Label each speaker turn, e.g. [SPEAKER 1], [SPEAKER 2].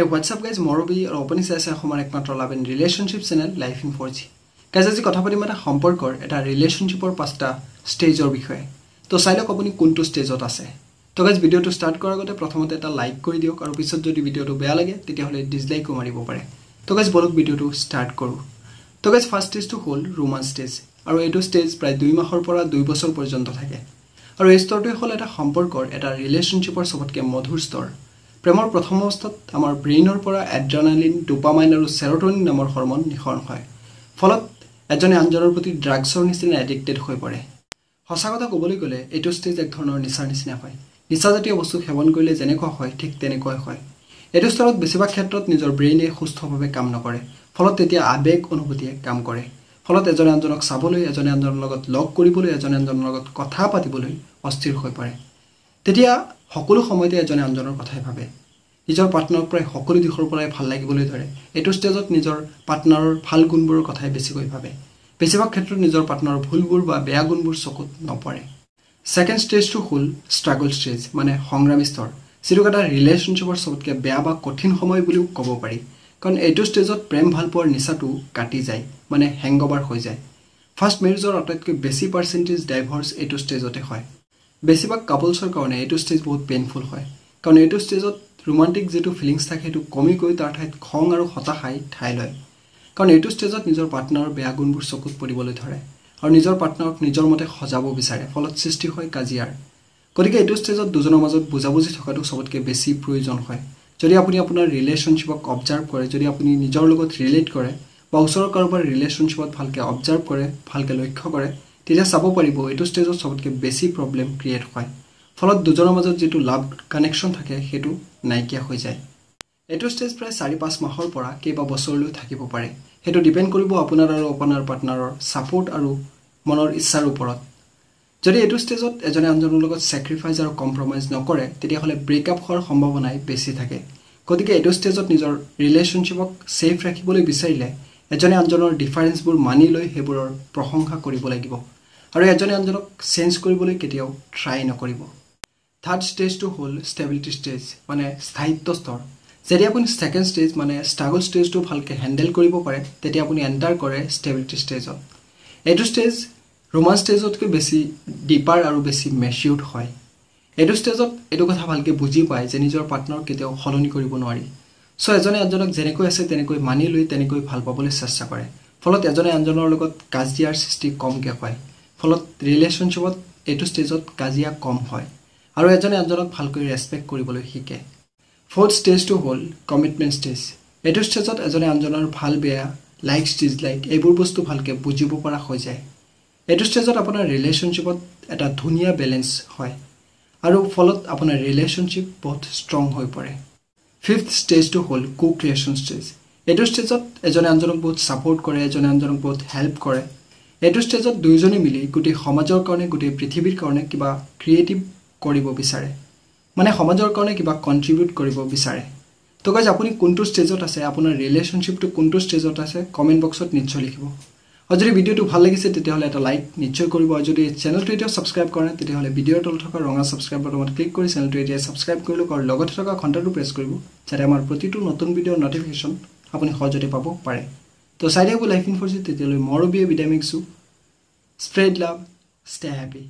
[SPEAKER 1] এই WhatsApp guys মৰবি আৰু অপুনি চাইছে অসমৰ একমাত্ৰ love in relationship channel life in for G guys আজি কথা পাতিম এটা সম্পৰ্কৰ এটা ৰিলেশ্যনশ্বিপৰ পাঁচটা ষ্টেজৰ বিষয়ে ত' চাই লওক আপুনি কোনটো ষ্টেজত আছে ত' গাইজ ভিডিঅ'টো ষ্টাৰ্ট কৰাৰ আগতে প্ৰথমতে এটা লাইক কৰি দিয়ক আৰু পিছত যদি ভিডিঅ'টো বেয়া লাগে তেতিয়াহ'লে ডিছলাইকো মাৰিব পাৰে ত' গাইজ বলক ভিডিঅ'টো ষ্টাৰ্ট কৰোঁ ত' গাইজ ফাৰ্ষ্ট ষ্টেজটো হ'ল ৰোমান ষ্টেজ আৰু এইটো ষ্টেজ প্ৰায় দুই মাহৰ পৰা দুই বছৰ পৰ্যন্ত থাকে আৰু এই স্তৰটোৱে হ'ল এটা সম্পৰ্কৰ এটা ৰিলেশ্যনশ্বিপৰ চবতকৈ মধুৰ স্তৰ প্ৰেমৰ প্ৰথম অৱস্থাত আমাৰ ব্ৰেইনৰ পৰা এড্ৰনালিন ডোপামাইন আৰু চেৰটনিন নামৰ হৰমন নিঃসৰণ হয় ফলত এজনে আনজনৰ প্ৰতি ড্ৰাগছৰ নিচিনা এডিক্টেড হৈ পৰে সঁচা কথা ক'বলৈ গ'লে এইটো ষ্টেজ এক ধৰণৰ নিচাৰ নিচিনা হয় নিচাজাতীয় বস্তু সেৱন কৰিলে যেনেকুৱা হয় ঠিক তেনেকুৱাই হয় এইটো স্তৰত বেছিভাগ ক্ষেত্ৰত নিজৰ ব্ৰেইনে সুস্থভাৱে কাম নকৰে ফলত তেতিয়া আৱেগ অনুভূতিয়ে কাম কৰে ফলত এজনে আনজনক চাবলৈ এজনে আনজনৰ লগত লগ কৰিবলৈ এজনে আনজনৰ লগত কথা পাতিবলৈ অস্থিৰ হৈ পৰে তেতিয়া সকলো সময়তে এজনে আনজনৰ কথাই ভাবে নিজৰ পাৰ্টনাৰক প্ৰায় সকলো দিশৰ পৰাই ভাল লাগিবলৈ ধৰে এইটো ষ্টেজত নিজৰ পাৰ্টনাৰৰ ভাল গুণবোৰৰ কথাই বেছিকৈ ভাবে বেছিভাগ ক্ষেত্ৰত নিজৰ পাৰ্টনাৰৰ ভুলবোৰ বা বেয়া গুণবোৰ চকুত নপৰে ছেকেণ্ড ষ্টেজটো হ'ল ষ্ট্ৰাগল ষ্টেজ মানে সংগ্ৰামী স্তৰ যিটোক এটা ৰিলেশ্যনশ্বিপৰ চবতকৈ বেয়া বা কঠিন সময় বুলিও ক'ব পাৰি কাৰণ এইটো ষ্টেজত প্ৰেম ভাল পোৱাৰ নিচাটো কাটি যায় মানে হেংগবাৰ হৈ যায় ফাৰ্ষ্ট মেৰেজৰ আটাইতকৈ বেছি পাৰ্চেণ্টেজ ডাইভৰ্চ এইটো ষ্টেজতে হয় বেছিভাগ কাপলছৰ কাৰণে এইটো ষ্টেজ বহুত পেইনফুল হয় কাৰণ এইটো ষ্টেজত ৰোমাণ্টিক যিটো ফিলিংছ থাকে সেইটো কমি গৈ তাৰ ঠাইত খং আৰু হতাশাই ঠাই লয় কাৰণ এইটো ষ্টেজত নিজৰ পাৰ্টনাৰৰ বেয়া গুণবোৰ চকুত পৰিবলৈ ধৰে আৰু নিজৰ পাৰ্টনাৰক নিজৰ মতে সজাব বিচাৰে ফলত সৃষ্টি হয় কাজিয়াৰ গতিকে এইটো ষ্টেজত দুজনৰ মাজত বুজাবুজি থকাটো চবতকৈ বেছি প্ৰয়োজন হয় যদি আপুনি আপোনাৰ ৰিলেশ্যনশ্বিপক অবজাৰ্ভ কৰে যদি আপুনি নিজৰ লগত ৰিলেট কৰে বা ওচৰৰ কাৰোবাৰ ৰিলেশ্যনশ্বিপত ভালকৈ অবজাৰ্ভ কৰে ভালকৈ লক্ষ্য কৰে তেতিয়া চাব পাৰিব এইটো ষ্টেজত চবতকৈ বেছি প্ৰব্লেম ক্ৰিয়েট হয় ফলত দুজনৰ মাজত যিটো লাভ কানেকশ্যন থাকে সেইটো নাইকিয়া হৈ যায় এইটো ষ্টেজ প্ৰায় চাৰি পাঁচ মাহৰ পৰা কেইবাবছৰলৈ থাকিব পাৰে সেইটো ডিপেণ্ড কৰিব আপোনাৰ আৰু আপোনাৰ পাৰ্টনাৰৰ ছাপৰ্ট আৰু মনৰ ইচ্ছাৰ ওপৰত যদি এইটো ষ্টেজত এজনে আনজনৰ লগত ছেক্ৰিফাইচ আৰু কম্প্ৰমাইজ নকৰে তেতিয়াহ'লে ব্ৰেকআপ হোৱাৰ সম্ভাৱনাই বেছি থাকে গতিকে এইটো ষ্টেজত নিজৰ ৰিলেশ্যনশ্বিপক ছেফ ৰাখিবলৈ বিচাৰিলে এজনে আনজনৰ ডিফাৰেঞ্চবোৰ মানি লৈ সেইবোৰৰ প্ৰশংসা কৰিব লাগিব আৰু এজনে আনজনক চেঞ্জ কৰিবলৈ কেতিয়াও ট্ৰাই নকৰিব থাৰ্ড ষ্টেজটো হ'ল ষ্টেবিলিটি ষ্টেজ মানে স্থায়িত্ব স্তৰ যেতিয়া আপুনি ছেকেণ্ড ষ্টেজ মানে ষ্ট্ৰাগল ষ্টেজটো ভালকৈ হেণ্ডেল কৰিব পাৰে তেতিয়া আপুনি এণ্টাৰ কৰে ষ্টেবিলিটি ষ্টেজত এইটো ষ্টেজ ৰোমান ষ্টেজতকৈ বেছি ডিপাৰ আৰু বেছি মেচিউৰ্ড হয় এইটো ষ্টেজত এইটো কথা ভালকৈ বুজি পায় যে নিজৰ পাৰ্টনাৰক কেতিয়াও সলনি কৰিব নোৱাৰি চ' এজনে আনজনক যেনেকৈ আছে তেনেকৈ মানি লৈ তেনেকৈ ভাল পাবলৈ চেষ্টা কৰে ফলত এজনে আনজনৰ লগত কাজিয়াৰ সৃষ্টি কমকৈ হয় ফলত ৰিলেশ্যনশ্বিপত এইটো ষ্টেজত কাজিয়া কম হয় আৰু এজনে আনজনক ভালকৈ ৰেচপেক্ট কৰিবলৈ শিকে ফৰ্থ ষ্টেজটো হ'ল কমিটমেণ্ট ষ্টেজ এইটো ষ্টেজত এজনে আনজনৰ ভাল বেয়া লাইক ষ্টেজ লাইক এইবোৰ বস্তু ভালকৈ বুজিব পৰা হৈ যায় এইটো ষ্টেজত আপোনাৰ ৰিলেশ্যনশ্বিপত এটা ধুনীয়া বেলেঞ্চ হয় আৰু ফলত আপোনাৰ ৰিলেশ্যনশ্বিপ বহুত ষ্ট্ৰং হৈ পৰে ফিফ্থ ষ্টেজটো হ'ল কো ক্ৰিয়েশ্যন ষ্টেজ এইটো ষ্টেজত এজনে আনজনক বহুত ছাপৰ্ট কৰে এজনে আনজনক বহুত হেল্প কৰে এইটো ষ্টেজত দুয়োজনে মিলি গোটেই সমাজৰ কাৰণে গোটেই পৃথিৱীৰ কাৰণে কিবা ক্ৰিয়েটিভ কৰিব বিচাৰে মানে সমাজৰ কাৰণে কিবা কণ্ট্ৰিবিউট কৰিব বিচাৰে তো গাইজ আপুনি কোনটো ষ্টেজত আছে আপোনাৰ ৰিলেশ্যনশ্বিপটো কোনটো ষ্টেজত আছে কমেণ্ট বক্সত নিশ্চয় লিখিব আৰু যদি ভিডিঅ'টো ভাল লাগিছে তেতিয়াহ'লে এটা লাইক নিশ্চয় কৰিব আৰু যদি চেনেলটো এতিয়া ছাবস্ক্ৰাইব কৰে তেতিয়াহ'লে ভিডিঅ'ৰ তলত থকা ৰঙা ছাবস্ক্ৰাইব বটনত ক্লিক কৰি চেনেলটো এতিয়া ছাবস্ক্ৰাইব কৰি লওক আৰু লগতে থকা ঘণ্টাটো প্ৰেছ কৰিব যাতে আমাৰ প্ৰতিটো নতুন ভিডিঅ'ৰ নটিফিকেশ্যন আপুনি সহজতে পাব পাৰে তো চাই থাকিব লাইফ ইনফৰ্চি তেতিয়ালৈ মৰবিয়ে বিটামিক্সো স্প্ৰেড লাভ ষ্টে হেপী